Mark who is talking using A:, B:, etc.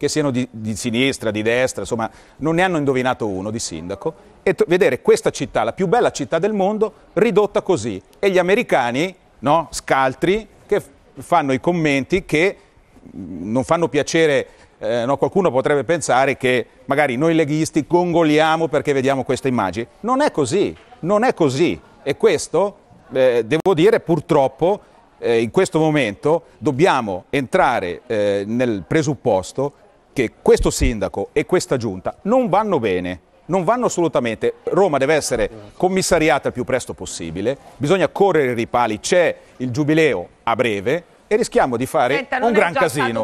A: che siano di, di sinistra, di destra, insomma, non ne hanno indovinato uno di sindaco, e t- vedere questa città, la più bella città del mondo, ridotta così. E gli americani, no, scaltri, che f- fanno i commenti che non fanno piacere eh, no, qualcuno potrebbe pensare che magari noi leghisti gongoliamo perché vediamo queste immagini. Non è così, non è così. E questo, eh, devo dire, purtroppo eh, in questo momento dobbiamo entrare eh, nel presupposto che questo sindaco e questa giunta non vanno bene. Non vanno assolutamente. Roma deve essere commissariata il più presto possibile, bisogna correre i ripali, c'è il giubileo a breve e rischiamo di fare Senta, un gran casino.